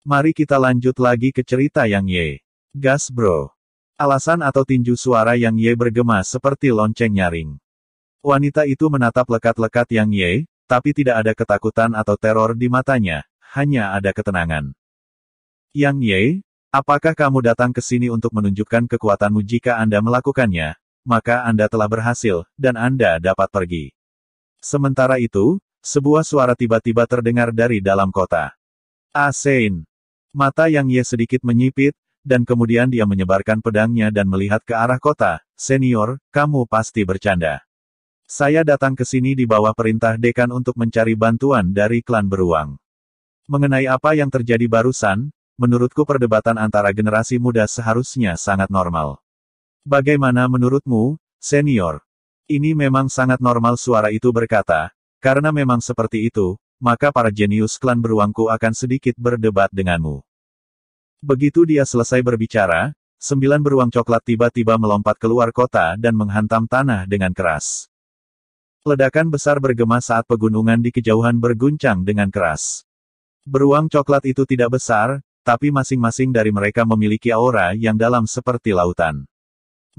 Mari kita lanjut lagi ke cerita yang ye. Gas bro. Alasan atau tinju suara yang ye bergema seperti lonceng nyaring. Wanita itu menatap lekat-lekat yang ye, tapi tidak ada ketakutan atau teror di matanya, hanya ada ketenangan. Yang ye, apakah kamu datang ke sini untuk menunjukkan kekuatanmu jika Anda melakukannya? Maka Anda telah berhasil, dan Anda dapat pergi. Sementara itu, sebuah suara tiba-tiba terdengar dari dalam kota. Asein, Mata Yang Ye sedikit menyipit, dan kemudian dia menyebarkan pedangnya dan melihat ke arah kota, senior, kamu pasti bercanda. Saya datang ke sini di bawah perintah dekan untuk mencari bantuan dari klan beruang. Mengenai apa yang terjadi barusan, menurutku perdebatan antara generasi muda seharusnya sangat normal. Bagaimana menurutmu, senior? Ini memang sangat normal suara itu berkata, karena memang seperti itu, maka para jenius klan beruangku akan sedikit berdebat denganmu. Begitu dia selesai berbicara, sembilan beruang coklat tiba-tiba melompat keluar kota dan menghantam tanah dengan keras. Ledakan besar bergema saat pegunungan di kejauhan berguncang dengan keras. Beruang coklat itu tidak besar, tapi masing-masing dari mereka memiliki aura yang dalam seperti lautan.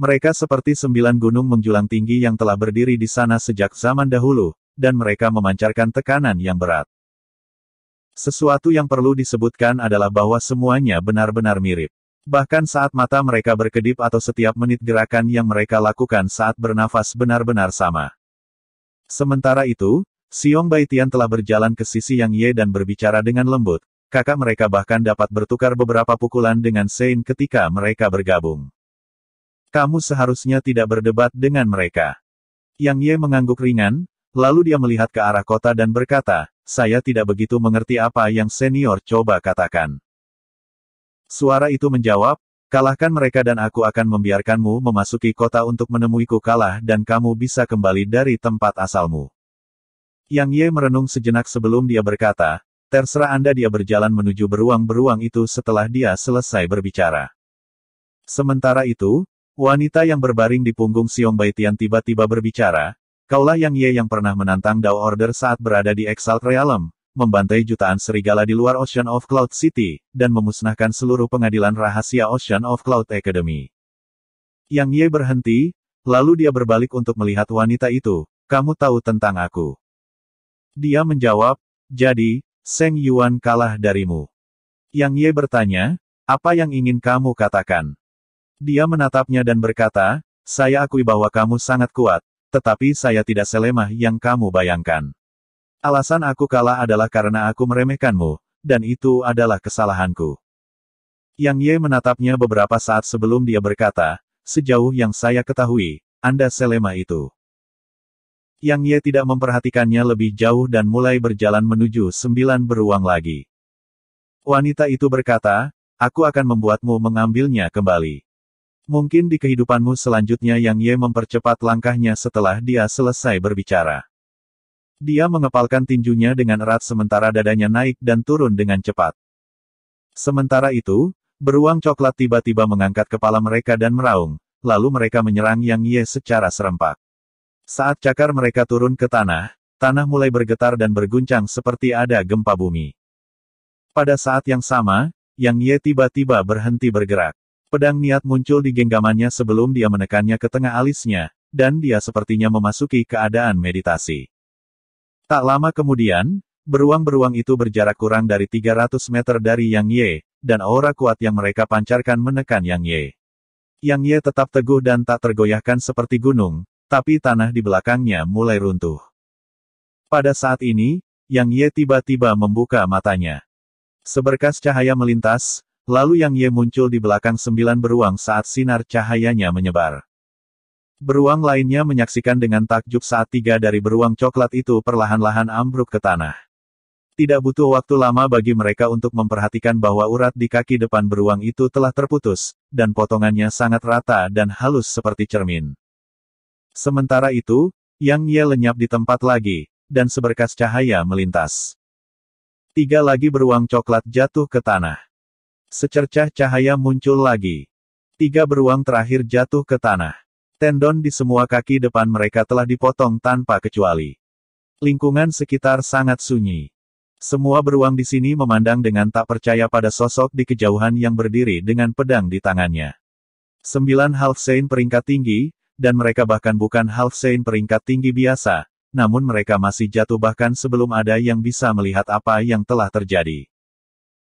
Mereka seperti sembilan gunung menjulang tinggi yang telah berdiri di sana sejak zaman dahulu, dan mereka memancarkan tekanan yang berat. Sesuatu yang perlu disebutkan adalah bahwa semuanya benar-benar mirip. Bahkan saat mata mereka berkedip atau setiap menit gerakan yang mereka lakukan saat bernafas benar-benar sama. Sementara itu, Siong Baitian telah berjalan ke sisi Yang Ye dan berbicara dengan lembut, kakak mereka bahkan dapat bertukar beberapa pukulan dengan Sein ketika mereka bergabung. Kamu seharusnya tidak berdebat dengan mereka. Yang Ye mengangguk ringan, Lalu dia melihat ke arah kota dan berkata, saya tidak begitu mengerti apa yang senior coba katakan. Suara itu menjawab, kalahkan mereka dan aku akan membiarkanmu memasuki kota untuk menemuiku kalah dan kamu bisa kembali dari tempat asalmu. Yang Ye merenung sejenak sebelum dia berkata, terserah Anda dia berjalan menuju beruang-beruang itu setelah dia selesai berbicara. Sementara itu, wanita yang berbaring di punggung Xiong Baitian tiba-tiba berbicara, Kaulah yang Ye yang pernah menantang Dao Order saat berada di Exalt Realm, membantai jutaan serigala di luar Ocean of Cloud City, dan memusnahkan seluruh pengadilan rahasia Ocean of Cloud Academy. Yang Ye berhenti, lalu dia berbalik untuk melihat wanita itu, kamu tahu tentang aku. Dia menjawab, jadi, Seng Yuan kalah darimu. Yang Ye bertanya, apa yang ingin kamu katakan? Dia menatapnya dan berkata, saya akui bahwa kamu sangat kuat, tetapi saya tidak selemah yang kamu bayangkan. Alasan aku kalah adalah karena aku meremehkanmu, dan itu adalah kesalahanku. Yang Ye menatapnya beberapa saat sebelum dia berkata, sejauh yang saya ketahui, Anda selemah itu. Yang Ye tidak memperhatikannya lebih jauh dan mulai berjalan menuju sembilan beruang lagi. Wanita itu berkata, aku akan membuatmu mengambilnya kembali. Mungkin di kehidupanmu selanjutnya Yang Ye mempercepat langkahnya setelah dia selesai berbicara. Dia mengepalkan tinjunya dengan erat sementara dadanya naik dan turun dengan cepat. Sementara itu, beruang coklat tiba-tiba mengangkat kepala mereka dan meraung, lalu mereka menyerang Yang Ye secara serempak. Saat cakar mereka turun ke tanah, tanah mulai bergetar dan berguncang seperti ada gempa bumi. Pada saat yang sama, Yang Ye tiba-tiba berhenti bergerak. Pedang niat muncul di genggamannya sebelum dia menekannya ke tengah alisnya, dan dia sepertinya memasuki keadaan meditasi. Tak lama kemudian, beruang-beruang itu berjarak kurang dari 300 meter dari Yang Ye, dan aura kuat yang mereka pancarkan menekan Yang Ye. Yang Ye tetap teguh dan tak tergoyahkan seperti gunung, tapi tanah di belakangnya mulai runtuh. Pada saat ini, Yang Ye tiba-tiba membuka matanya. Seberkas cahaya melintas, Lalu Yang Ye muncul di belakang sembilan beruang saat sinar cahayanya menyebar. Beruang lainnya menyaksikan dengan takjub saat tiga dari beruang coklat itu perlahan-lahan ambruk ke tanah. Tidak butuh waktu lama bagi mereka untuk memperhatikan bahwa urat di kaki depan beruang itu telah terputus, dan potongannya sangat rata dan halus seperti cermin. Sementara itu, Yang Ye lenyap di tempat lagi, dan seberkas cahaya melintas. Tiga lagi beruang coklat jatuh ke tanah. Secercah cahaya muncul lagi. Tiga beruang terakhir jatuh ke tanah. Tendon di semua kaki depan mereka telah dipotong tanpa kecuali. Lingkungan sekitar sangat sunyi. Semua beruang di sini memandang dengan tak percaya pada sosok di kejauhan yang berdiri dengan pedang di tangannya. Sembilan saint peringkat tinggi, dan mereka bahkan bukan saint peringkat tinggi biasa, namun mereka masih jatuh bahkan sebelum ada yang bisa melihat apa yang telah terjadi.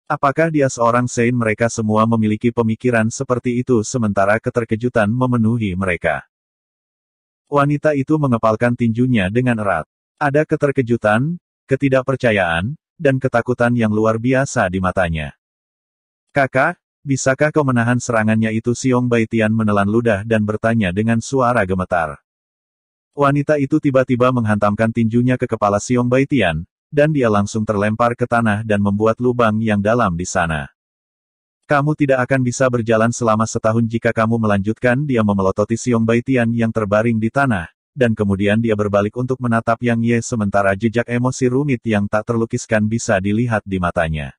Apakah dia seorang Saint mereka semua memiliki pemikiran seperti itu sementara keterkejutan memenuhi mereka. Wanita itu mengepalkan tinjunya dengan erat. Ada keterkejutan, ketidakpercayaan, dan ketakutan yang luar biasa di matanya. Kakak, bisakah kau menahan serangannya itu Siong Baitian menelan ludah dan bertanya dengan suara gemetar. Wanita itu tiba-tiba menghantamkan tinjunya ke kepala Siong Baitian, dan dia langsung terlempar ke tanah dan membuat lubang yang dalam di sana. Kamu tidak akan bisa berjalan selama setahun jika kamu melanjutkan dia memelototi Siong Baitian yang terbaring di tanah, dan kemudian dia berbalik untuk menatap Yang Ye sementara jejak emosi rumit yang tak terlukiskan bisa dilihat di matanya.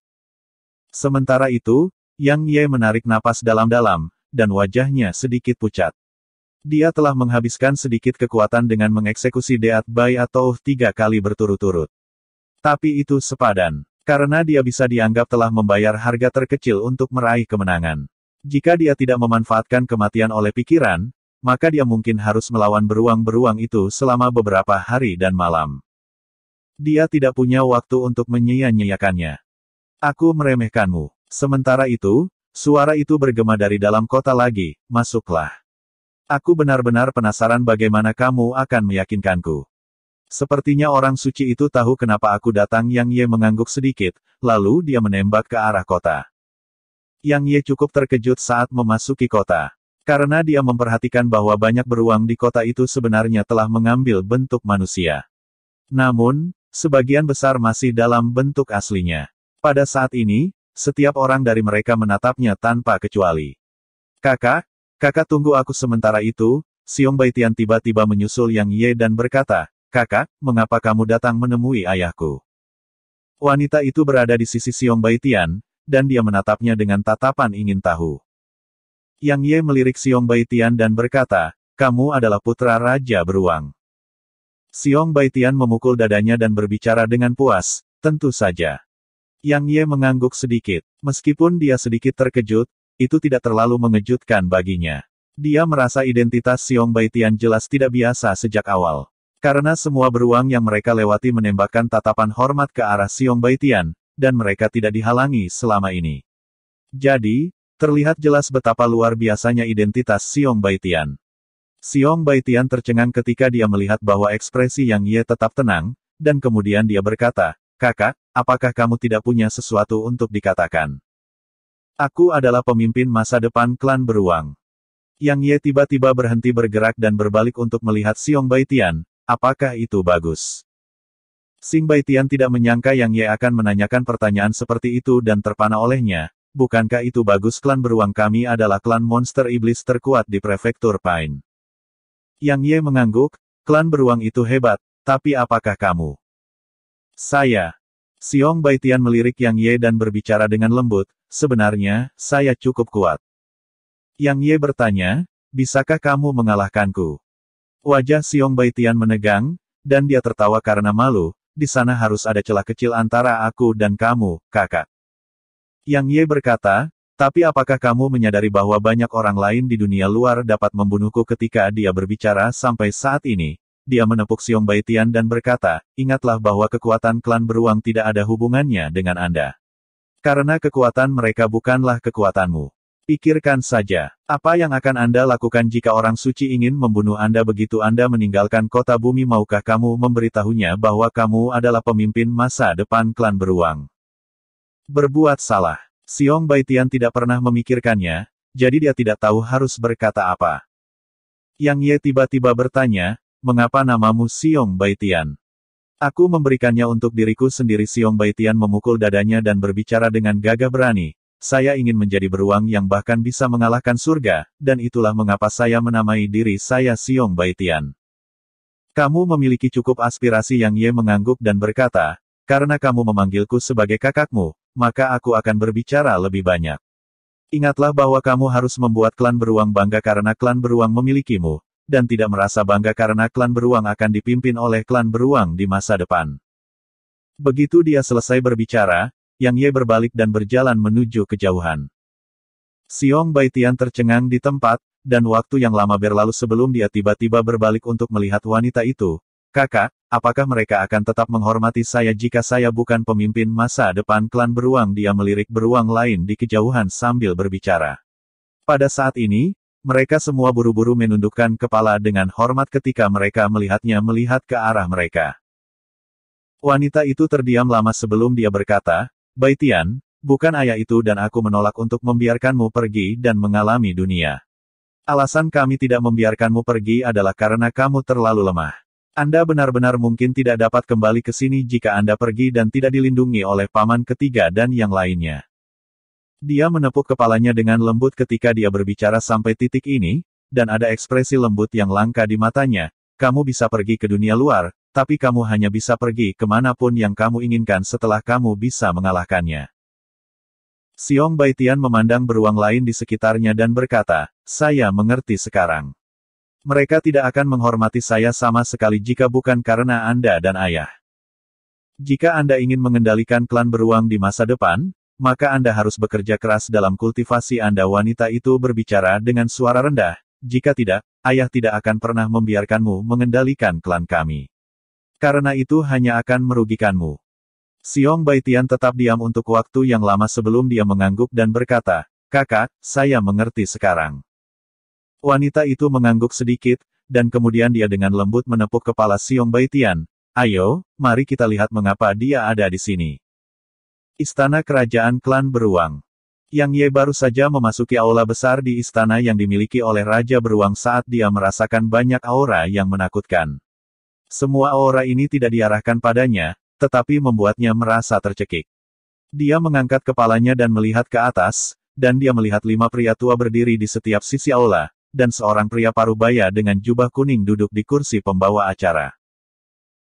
Sementara itu, Yang Ye menarik napas dalam-dalam, dan wajahnya sedikit pucat. Dia telah menghabiskan sedikit kekuatan dengan mengeksekusi Deat Bai atau tiga kali berturut-turut. Tapi itu sepadan. Karena dia bisa dianggap telah membayar harga terkecil untuk meraih kemenangan. Jika dia tidak memanfaatkan kematian oleh pikiran, maka dia mungkin harus melawan beruang-beruang itu selama beberapa hari dan malam. Dia tidak punya waktu untuk menyia-nyiakannya. Aku meremehkanmu. Sementara itu, suara itu bergema dari dalam kota lagi, masuklah. Aku benar-benar penasaran bagaimana kamu akan meyakinkanku. Sepertinya orang suci itu tahu kenapa aku datang Yang Ye mengangguk sedikit, lalu dia menembak ke arah kota. Yang Ye cukup terkejut saat memasuki kota. Karena dia memperhatikan bahwa banyak beruang di kota itu sebenarnya telah mengambil bentuk manusia. Namun, sebagian besar masih dalam bentuk aslinya. Pada saat ini, setiap orang dari mereka menatapnya tanpa kecuali. Kakak, kakak tunggu aku sementara itu, Siung Baitian tiba-tiba menyusul Yang Ye dan berkata, Kakak, mengapa kamu datang menemui ayahku? Wanita itu berada di sisi Siong Baitian, dan dia menatapnya dengan tatapan ingin tahu. Yang Ye melirik Siong Baitian dan berkata, kamu adalah putra Raja Beruang. Siong Baitian memukul dadanya dan berbicara dengan puas, tentu saja. Yang Ye mengangguk sedikit. Meskipun dia sedikit terkejut, itu tidak terlalu mengejutkan baginya. Dia merasa identitas Siong Baitian jelas tidak biasa sejak awal. Karena semua beruang yang mereka lewati menembakkan tatapan hormat ke arah Siong Baitian, dan mereka tidak dihalangi selama ini. Jadi, terlihat jelas betapa luar biasanya identitas Siong Baitian. Siong Baitian tercengang ketika dia melihat bahwa ekspresi Yang Ye tetap tenang, dan kemudian dia berkata, Kakak, apakah kamu tidak punya sesuatu untuk dikatakan? Aku adalah pemimpin masa depan klan beruang. Yang Ye tiba-tiba berhenti bergerak dan berbalik untuk melihat Siong Baitian, Apakah itu bagus? Sing Baitian tidak menyangka Yang Ye akan menanyakan pertanyaan seperti itu dan terpana olehnya. Bukankah itu bagus klan beruang kami adalah klan monster iblis terkuat di prefektur Pine. Yang Ye mengangguk, klan beruang itu hebat, tapi apakah kamu? Saya. Siong Baitian melirik Yang Ye dan berbicara dengan lembut, sebenarnya, saya cukup kuat. Yang Ye bertanya, bisakah kamu mengalahkanku? Wajah Siung Baitian menegang, dan dia tertawa karena malu, di sana harus ada celah kecil antara aku dan kamu, kakak. Yang Ye berkata, tapi apakah kamu menyadari bahwa banyak orang lain di dunia luar dapat membunuhku ketika dia berbicara sampai saat ini? Dia menepuk Siung Baitian dan berkata, ingatlah bahwa kekuatan klan beruang tidak ada hubungannya dengan Anda. Karena kekuatan mereka bukanlah kekuatanmu. Pikirkan saja, apa yang akan Anda lakukan jika orang suci ingin membunuh Anda begitu Anda meninggalkan kota bumi maukah kamu memberitahunya bahwa kamu adalah pemimpin masa depan klan beruang? Berbuat salah. Siong Baitian tidak pernah memikirkannya, jadi dia tidak tahu harus berkata apa. Yang Ye tiba-tiba bertanya, mengapa namamu Siong Baitian? Aku memberikannya untuk diriku sendiri Siong Baitian memukul dadanya dan berbicara dengan gagah berani, saya ingin menjadi beruang yang bahkan bisa mengalahkan surga, dan itulah mengapa saya menamai diri saya Siong Baitian. Kamu memiliki cukup aspirasi yang Ye mengangguk dan berkata, karena kamu memanggilku sebagai kakakmu, maka aku akan berbicara lebih banyak. Ingatlah bahwa kamu harus membuat klan beruang bangga karena klan beruang memilikimu, dan tidak merasa bangga karena klan beruang akan dipimpin oleh klan beruang di masa depan. Begitu dia selesai berbicara, yang Ye berbalik dan berjalan menuju kejauhan. Siong Baitian tercengang di tempat, dan waktu yang lama berlalu sebelum dia tiba-tiba berbalik untuk melihat wanita itu. Kakak, apakah mereka akan tetap menghormati saya jika saya bukan pemimpin masa depan klan beruang? Dia melirik beruang lain di kejauhan sambil berbicara. Pada saat ini, mereka semua buru-buru menundukkan kepala dengan hormat ketika mereka melihatnya melihat ke arah mereka. Wanita itu terdiam lama sebelum dia berkata, Baitian, bukan ayah itu dan aku menolak untuk membiarkanmu pergi dan mengalami dunia. Alasan kami tidak membiarkanmu pergi adalah karena kamu terlalu lemah. Anda benar-benar mungkin tidak dapat kembali ke sini jika Anda pergi dan tidak dilindungi oleh paman ketiga dan yang lainnya. Dia menepuk kepalanya dengan lembut ketika dia berbicara sampai titik ini, dan ada ekspresi lembut yang langka di matanya, kamu bisa pergi ke dunia luar, tapi kamu hanya bisa pergi kemanapun yang kamu inginkan setelah kamu bisa mengalahkannya. Siong Baitian memandang beruang lain di sekitarnya dan berkata, saya mengerti sekarang. Mereka tidak akan menghormati saya sama sekali jika bukan karena Anda dan ayah. Jika Anda ingin mengendalikan klan beruang di masa depan, maka Anda harus bekerja keras dalam kultivasi Anda wanita itu berbicara dengan suara rendah, jika tidak, ayah tidak akan pernah membiarkanmu mengendalikan klan kami. Karena itu hanya akan merugikanmu. Siong Baitian tetap diam untuk waktu yang lama sebelum dia mengangguk dan berkata, Kakak, saya mengerti sekarang. Wanita itu mengangguk sedikit, dan kemudian dia dengan lembut menepuk kepala Siong Baitian. Ayo, mari kita lihat mengapa dia ada di sini. Istana Kerajaan Klan Beruang Yang Ye baru saja memasuki aula besar di istana yang dimiliki oleh Raja Beruang saat dia merasakan banyak aura yang menakutkan. Semua aura ini tidak diarahkan padanya, tetapi membuatnya merasa tercekik. Dia mengangkat kepalanya dan melihat ke atas, dan dia melihat lima pria tua berdiri di setiap sisi aula, dan seorang pria parubaya dengan jubah kuning duduk di kursi pembawa acara.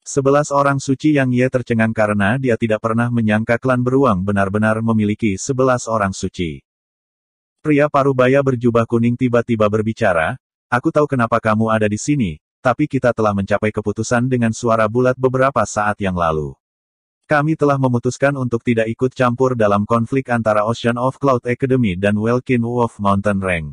Sebelas orang suci yang ia tercengang karena dia tidak pernah menyangka klan beruang benar-benar memiliki sebelas orang suci. Pria parubaya berjubah kuning tiba-tiba berbicara, Aku tahu kenapa kamu ada di sini, tapi kita telah mencapai keputusan dengan suara bulat beberapa saat yang lalu. Kami telah memutuskan untuk tidak ikut campur dalam konflik antara Ocean of Cloud Academy dan Welkin Wolf Mountain Rank.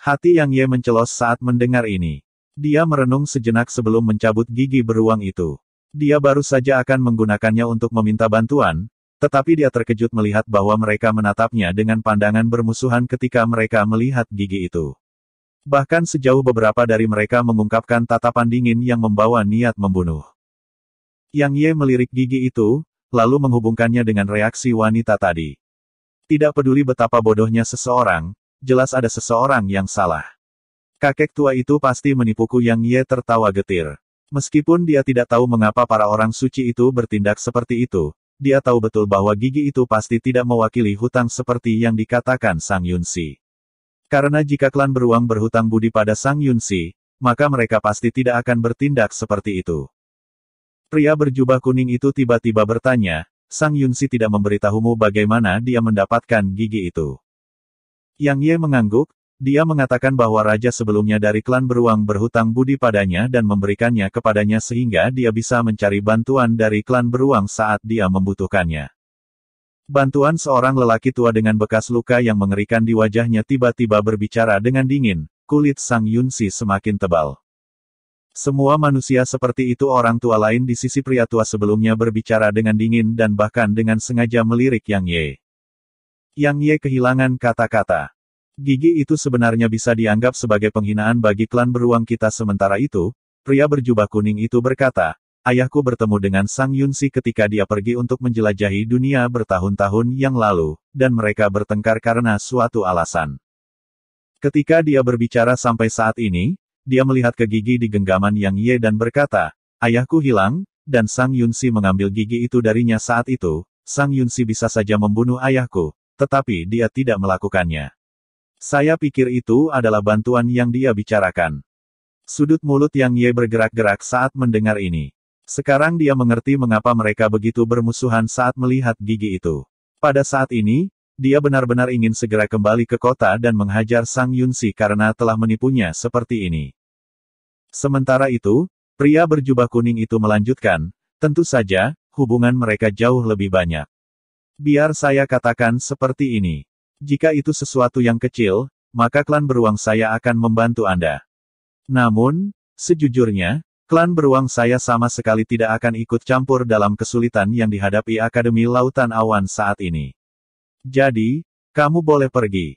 Hati Yang Ye mencelos saat mendengar ini. Dia merenung sejenak sebelum mencabut gigi beruang itu. Dia baru saja akan menggunakannya untuk meminta bantuan, tetapi dia terkejut melihat bahwa mereka menatapnya dengan pandangan bermusuhan ketika mereka melihat gigi itu. Bahkan sejauh beberapa dari mereka mengungkapkan tatapan dingin yang membawa niat membunuh. Yang Ye melirik gigi itu, lalu menghubungkannya dengan reaksi wanita tadi. Tidak peduli betapa bodohnya seseorang, jelas ada seseorang yang salah. Kakek tua itu pasti menipuku Yang Ye tertawa getir. Meskipun dia tidak tahu mengapa para orang suci itu bertindak seperti itu, dia tahu betul bahwa gigi itu pasti tidak mewakili hutang seperti yang dikatakan Sang Yunsi. Karena jika klan beruang berhutang budi pada Sang Yunsi, maka mereka pasti tidak akan bertindak seperti itu. Pria berjubah kuning itu tiba-tiba bertanya, Sang Yunsi tidak memberitahumu bagaimana dia mendapatkan gigi itu. Yang Ye mengangguk, dia mengatakan bahwa raja sebelumnya dari klan beruang berhutang budi padanya dan memberikannya kepadanya sehingga dia bisa mencari bantuan dari klan beruang saat dia membutuhkannya. Bantuan seorang lelaki tua dengan bekas luka yang mengerikan di wajahnya tiba-tiba berbicara dengan dingin, kulit Sang Yunsi semakin tebal. Semua manusia seperti itu orang tua lain di sisi pria tua sebelumnya berbicara dengan dingin dan bahkan dengan sengaja melirik Yang Ye. Yang Ye kehilangan kata-kata. Gigi itu sebenarnya bisa dianggap sebagai penghinaan bagi klan beruang kita sementara itu, pria berjubah kuning itu berkata, ayahku bertemu dengan Sang Yunsi ketika dia pergi untuk menjelajahi dunia bertahun-tahun yang lalu, dan mereka bertengkar karena suatu alasan. Ketika dia berbicara sampai saat ini, dia melihat ke gigi di genggaman Yang Ye dan berkata, Ayahku hilang, dan Sang Yunsi mengambil gigi itu darinya saat itu, Sang Yunsi bisa saja membunuh ayahku, tetapi dia tidak melakukannya. Saya pikir itu adalah bantuan yang dia bicarakan. Sudut mulut Yang Ye bergerak-gerak saat mendengar ini. Sekarang dia mengerti mengapa mereka begitu bermusuhan saat melihat gigi itu. Pada saat ini, dia benar-benar ingin segera kembali ke kota dan menghajar Sang Yunsi karena telah menipunya seperti ini. Sementara itu, pria berjubah kuning itu melanjutkan, tentu saja, hubungan mereka jauh lebih banyak. Biar saya katakan seperti ini. Jika itu sesuatu yang kecil, maka klan beruang saya akan membantu Anda. Namun, sejujurnya, Klan beruang saya sama sekali tidak akan ikut campur dalam kesulitan yang dihadapi Akademi Lautan Awan saat ini. Jadi, kamu boleh pergi.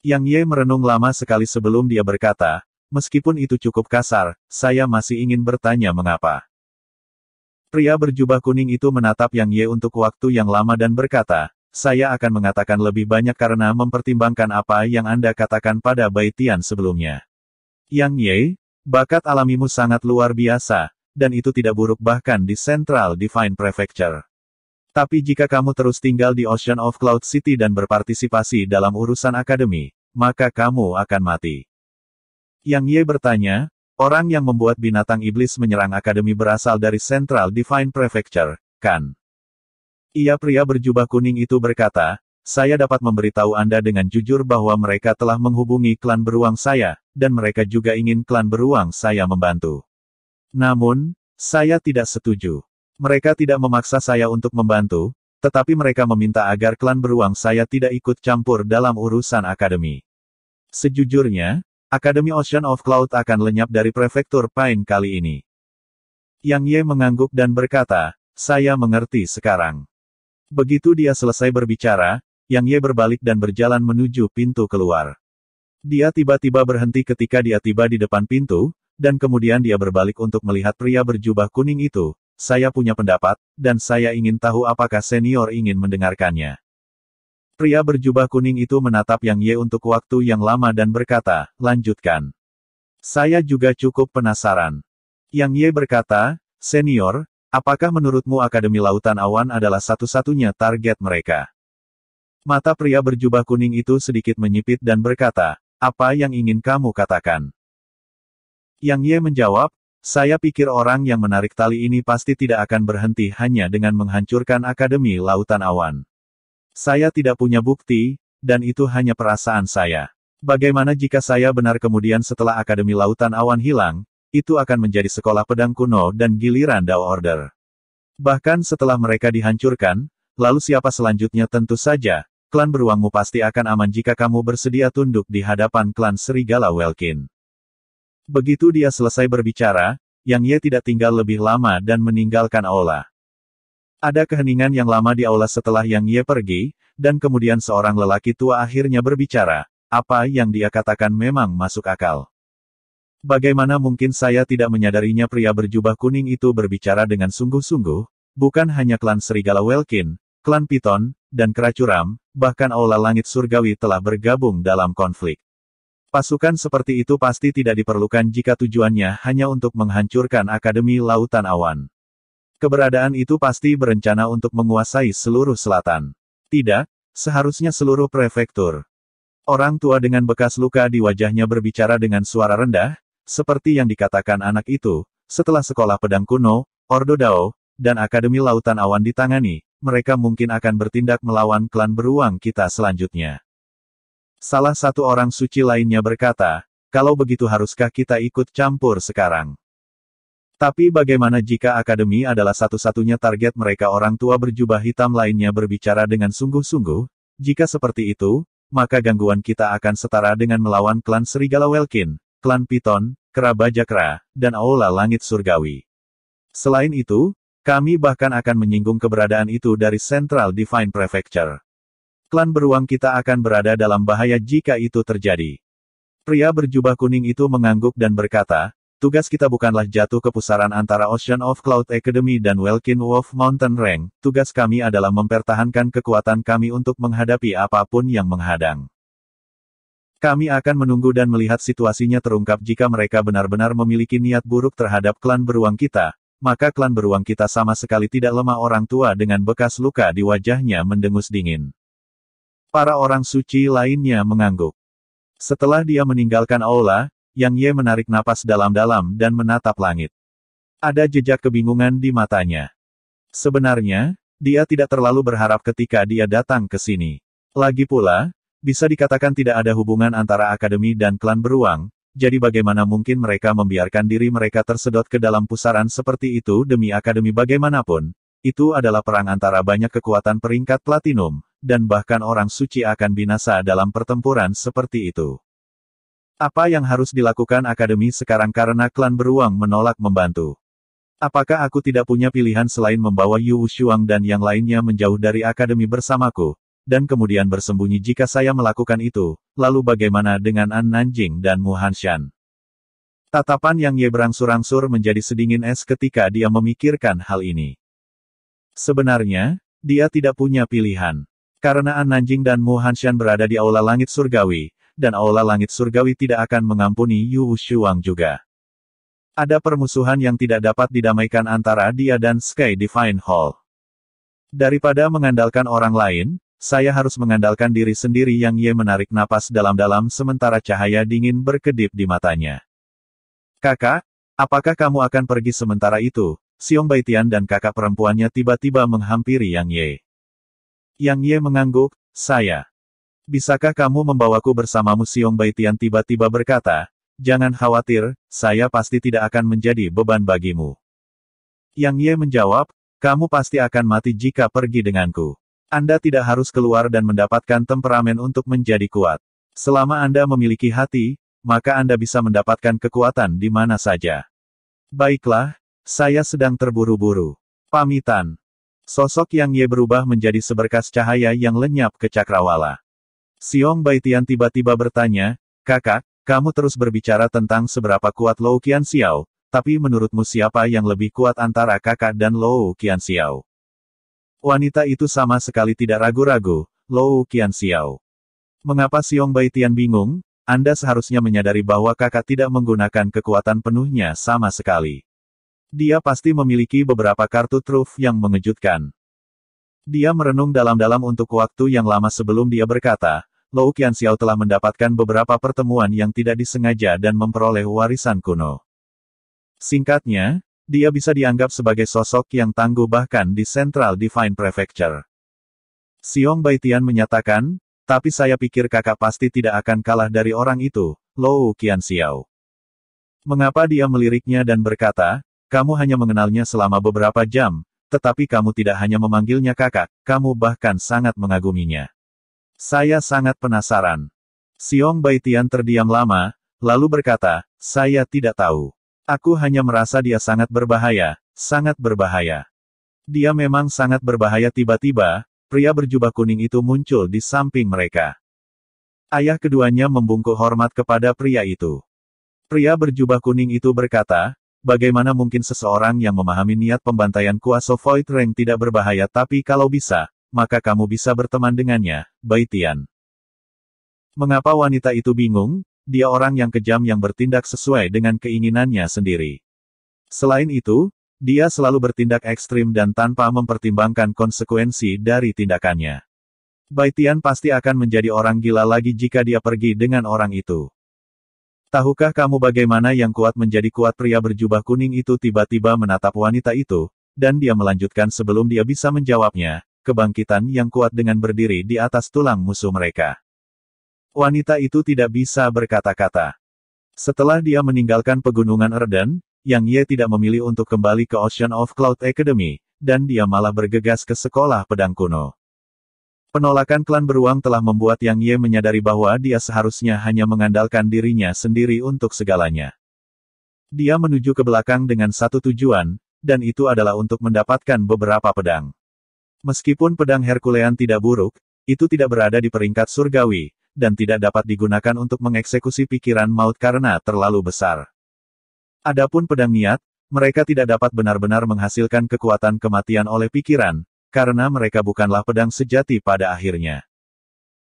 Yang Ye merenung lama sekali sebelum dia berkata, meskipun itu cukup kasar, saya masih ingin bertanya mengapa. Pria berjubah kuning itu menatap Yang Ye untuk waktu yang lama dan berkata, saya akan mengatakan lebih banyak karena mempertimbangkan apa yang Anda katakan pada Baitian sebelumnya. Yang Ye, Bakat alamimu sangat luar biasa, dan itu tidak buruk bahkan di Central Divine Prefecture. Tapi jika kamu terus tinggal di Ocean of Cloud City dan berpartisipasi dalam urusan akademi, maka kamu akan mati. Yang Ye bertanya, orang yang membuat binatang iblis menyerang akademi berasal dari Central Divine Prefecture, kan? Ia pria berjubah kuning itu berkata, saya dapat memberitahu Anda dengan jujur bahwa mereka telah menghubungi klan beruang saya, dan mereka juga ingin klan beruang saya membantu. Namun, saya tidak setuju. Mereka tidak memaksa saya untuk membantu, tetapi mereka meminta agar klan beruang saya tidak ikut campur dalam urusan akademi. Sejujurnya, Akademi Ocean of Cloud akan lenyap dari prefektur Pine kali ini. Yang Ye mengangguk dan berkata, saya mengerti sekarang. Begitu dia selesai berbicara, yang Ye berbalik dan berjalan menuju pintu keluar. Dia tiba-tiba berhenti ketika dia tiba di depan pintu, dan kemudian dia berbalik untuk melihat pria berjubah kuning itu. Saya punya pendapat, dan saya ingin tahu apakah senior ingin mendengarkannya. Pria berjubah kuning itu menatap Yang Ye untuk waktu yang lama dan berkata, lanjutkan. Saya juga cukup penasaran. Yang Ye berkata, senior, apakah menurutmu Akademi Lautan Awan adalah satu-satunya target mereka? Mata pria berjubah kuning itu sedikit menyipit dan berkata, apa yang ingin kamu katakan? Yang Ye menjawab, saya pikir orang yang menarik tali ini pasti tidak akan berhenti hanya dengan menghancurkan Akademi Lautan Awan. Saya tidak punya bukti, dan itu hanya perasaan saya. Bagaimana jika saya benar kemudian setelah Akademi Lautan Awan hilang, itu akan menjadi sekolah pedang kuno dan giliran Dao Order. Bahkan setelah mereka dihancurkan, lalu siapa selanjutnya tentu saja, Klan beruangmu pasti akan aman jika kamu bersedia tunduk di hadapan klan Serigala Welkin. Begitu dia selesai berbicara, Yang Ye tidak tinggal lebih lama dan meninggalkan aula. Ada keheningan yang lama di aula setelah Yang Ye pergi, dan kemudian seorang lelaki tua akhirnya berbicara, apa yang dia katakan memang masuk akal. Bagaimana mungkin saya tidak menyadarinya pria berjubah kuning itu berbicara dengan sungguh-sungguh, bukan hanya klan Serigala Welkin, klan Piton, dan Keracuram, bahkan Aula Langit Surgawi telah bergabung dalam konflik. Pasukan seperti itu pasti tidak diperlukan jika tujuannya hanya untuk menghancurkan Akademi Lautan Awan. Keberadaan itu pasti berencana untuk menguasai seluruh selatan. Tidak, seharusnya seluruh prefektur. Orang tua dengan bekas luka di wajahnya berbicara dengan suara rendah, seperti yang dikatakan anak itu, setelah sekolah pedang kuno, Ordo Dao, dan Akademi Lautan Awan ditangani, mereka mungkin akan bertindak melawan klan beruang kita selanjutnya. Salah satu orang suci lainnya berkata, kalau begitu haruskah kita ikut campur sekarang? Tapi bagaimana jika akademi adalah satu-satunya target mereka orang tua berjubah hitam lainnya berbicara dengan sungguh-sungguh? Jika seperti itu, maka gangguan kita akan setara dengan melawan klan Serigala Welkin, klan Piton, Kera dan Aula Langit Surgawi. Selain itu, kami bahkan akan menyinggung keberadaan itu dari Central Divine Prefecture. Klan beruang kita akan berada dalam bahaya jika itu terjadi. Pria berjubah kuning itu mengangguk dan berkata, Tugas kita bukanlah jatuh ke pusaran antara Ocean of Cloud Academy dan Welkin Wolf Mountain Rank, tugas kami adalah mempertahankan kekuatan kami untuk menghadapi apapun yang menghadang. Kami akan menunggu dan melihat situasinya terungkap jika mereka benar-benar memiliki niat buruk terhadap klan beruang kita, maka klan beruang kita sama sekali tidak lemah orang tua dengan bekas luka di wajahnya mendengus dingin. Para orang suci lainnya mengangguk. Setelah dia meninggalkan aula, Yang Ye menarik napas dalam-dalam dan menatap langit. Ada jejak kebingungan di matanya. Sebenarnya, dia tidak terlalu berharap ketika dia datang ke sini. Lagi pula, bisa dikatakan tidak ada hubungan antara akademi dan klan beruang, jadi bagaimana mungkin mereka membiarkan diri mereka tersedot ke dalam pusaran seperti itu demi akademi bagaimanapun, itu adalah perang antara banyak kekuatan peringkat platinum, dan bahkan orang suci akan binasa dalam pertempuran seperti itu. Apa yang harus dilakukan akademi sekarang karena klan beruang menolak membantu? Apakah aku tidak punya pilihan selain membawa Yu Shuang dan yang lainnya menjauh dari akademi bersamaku, dan kemudian bersembunyi jika saya melakukan itu, lalu bagaimana dengan An Nanjing dan Mu Hanshan? Tatapan yang Ye berangsur-angsur menjadi sedingin es ketika dia memikirkan hal ini. Sebenarnya, dia tidak punya pilihan. Karena An Nanjing dan Mu Hanshan berada di Aula Langit Surgawi, dan Aula Langit Surgawi tidak akan mengampuni Yu Shuang juga. Ada permusuhan yang tidak dapat didamaikan antara dia dan Sky Divine Hall. Daripada mengandalkan orang lain, saya harus mengandalkan diri sendiri yang Ye menarik napas dalam-dalam sementara cahaya dingin berkedip di matanya. Kakak, apakah kamu akan pergi sementara itu? Siong Baitian dan kakak perempuannya tiba-tiba menghampiri Yang Ye. Yang Ye mengangguk, saya. Bisakah kamu membawaku bersamamu Siong Baitian tiba-tiba berkata, jangan khawatir, saya pasti tidak akan menjadi beban bagimu. Yang Ye menjawab, kamu pasti akan mati jika pergi denganku. Anda tidak harus keluar dan mendapatkan temperamen untuk menjadi kuat. Selama Anda memiliki hati, maka Anda bisa mendapatkan kekuatan di mana saja. Baiklah, saya sedang terburu-buru. Pamitan. Sosok Yang Ye berubah menjadi seberkas cahaya yang lenyap ke cakrawala. Siong Baitian tiba-tiba bertanya, Kakak, kamu terus berbicara tentang seberapa kuat Lou Qian Xiao, tapi menurutmu siapa yang lebih kuat antara kakak dan Lou Qian Xiao? Wanita itu sama sekali tidak ragu-ragu, Lou Qian Xiao. Mengapa Xiong Tian bingung? Anda seharusnya menyadari bahwa kakak tidak menggunakan kekuatan penuhnya sama sekali. Dia pasti memiliki beberapa kartu truf yang mengejutkan. Dia merenung dalam-dalam untuk waktu yang lama sebelum dia berkata, Lou Qian Xiao telah mendapatkan beberapa pertemuan yang tidak disengaja dan memperoleh warisan kuno. Singkatnya, dia bisa dianggap sebagai sosok yang tangguh bahkan di Central Divine Prefecture. Siung Baitian menyatakan, tapi saya pikir kakak pasti tidak akan kalah dari orang itu, Lou Qian Xiao. Mengapa dia meliriknya dan berkata, kamu hanya mengenalnya selama beberapa jam, tetapi kamu tidak hanya memanggilnya kakak, kamu bahkan sangat mengaguminya. Saya sangat penasaran. Siung Baitian terdiam lama, lalu berkata, saya tidak tahu. Aku hanya merasa dia sangat berbahaya, sangat berbahaya. Dia memang sangat berbahaya tiba-tiba, pria berjubah kuning itu muncul di samping mereka. Ayah keduanya membungkuk hormat kepada pria itu. Pria berjubah kuning itu berkata, bagaimana mungkin seseorang yang memahami niat pembantaian kuasa Void Rank tidak berbahaya tapi kalau bisa, maka kamu bisa berteman dengannya, Baitian. Mengapa wanita itu bingung? dia orang yang kejam yang bertindak sesuai dengan keinginannya sendiri. Selain itu, dia selalu bertindak ekstrim dan tanpa mempertimbangkan konsekuensi dari tindakannya. Baitian pasti akan menjadi orang gila lagi jika dia pergi dengan orang itu. Tahukah kamu bagaimana yang kuat menjadi kuat pria berjubah kuning itu tiba-tiba menatap wanita itu, dan dia melanjutkan sebelum dia bisa menjawabnya, kebangkitan yang kuat dengan berdiri di atas tulang musuh mereka wanita itu tidak bisa berkata-kata. Setelah dia meninggalkan pegunungan Erden, Yang Ye tidak memilih untuk kembali ke Ocean of Cloud Academy, dan dia malah bergegas ke sekolah pedang kuno. Penolakan klan beruang telah membuat Yang Ye menyadari bahwa dia seharusnya hanya mengandalkan dirinya sendiri untuk segalanya. Dia menuju ke belakang dengan satu tujuan, dan itu adalah untuk mendapatkan beberapa pedang. Meskipun pedang Herculean tidak buruk, itu tidak berada di peringkat surgawi, dan tidak dapat digunakan untuk mengeksekusi pikiran maut karena terlalu besar. Adapun pedang niat, mereka tidak dapat benar-benar menghasilkan kekuatan kematian oleh pikiran, karena mereka bukanlah pedang sejati pada akhirnya.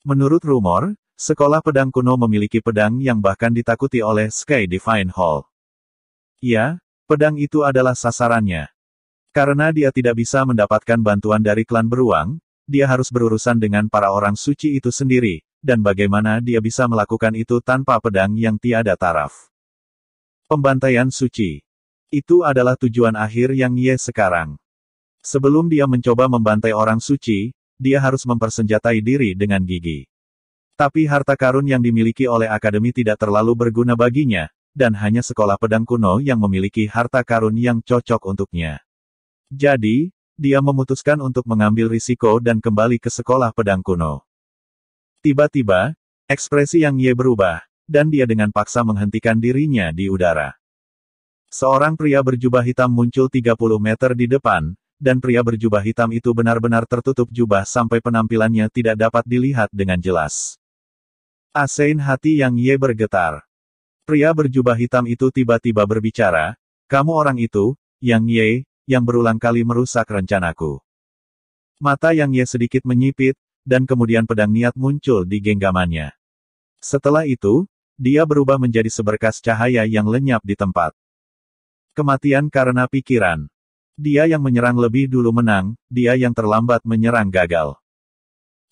Menurut rumor, sekolah pedang kuno memiliki pedang yang bahkan ditakuti oleh Sky Divine Hall. Ya, pedang itu adalah sasarannya. Karena dia tidak bisa mendapatkan bantuan dari klan beruang, dia harus berurusan dengan para orang suci itu sendiri, dan bagaimana dia bisa melakukan itu tanpa pedang yang tiada taraf. Pembantaian suci. Itu adalah tujuan akhir yang Ye sekarang. Sebelum dia mencoba membantai orang suci, dia harus mempersenjatai diri dengan gigi. Tapi harta karun yang dimiliki oleh akademi tidak terlalu berguna baginya, dan hanya sekolah pedang kuno yang memiliki harta karun yang cocok untuknya. Jadi, dia memutuskan untuk mengambil risiko dan kembali ke sekolah pedang kuno. Tiba-tiba, ekspresi Yang Ye berubah, dan dia dengan paksa menghentikan dirinya di udara. Seorang pria berjubah hitam muncul 30 meter di depan, dan pria berjubah hitam itu benar-benar tertutup jubah sampai penampilannya tidak dapat dilihat dengan jelas. Asein hati Yang Ye bergetar. Pria berjubah hitam itu tiba-tiba berbicara, kamu orang itu, Yang Ye, yang berulang kali merusak rencanaku. Mata Yang Ye sedikit menyipit, dan kemudian pedang niat muncul di genggamannya. Setelah itu, dia berubah menjadi seberkas cahaya yang lenyap di tempat. Kematian karena pikiran. Dia yang menyerang lebih dulu menang, dia yang terlambat menyerang gagal.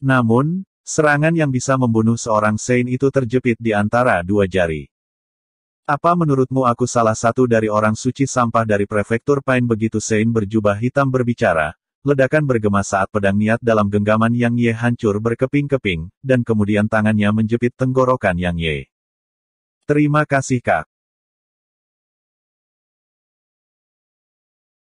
Namun, serangan yang bisa membunuh seorang Saint itu terjepit di antara dua jari. Apa menurutmu aku salah satu dari orang suci sampah dari prefektur Pain begitu Saint berjubah hitam berbicara, Ledakan bergema saat pedang niat dalam genggaman Yang Ye hancur berkeping-keping, dan kemudian tangannya menjepit tenggorokan Yang Ye. Terima kasih Kak.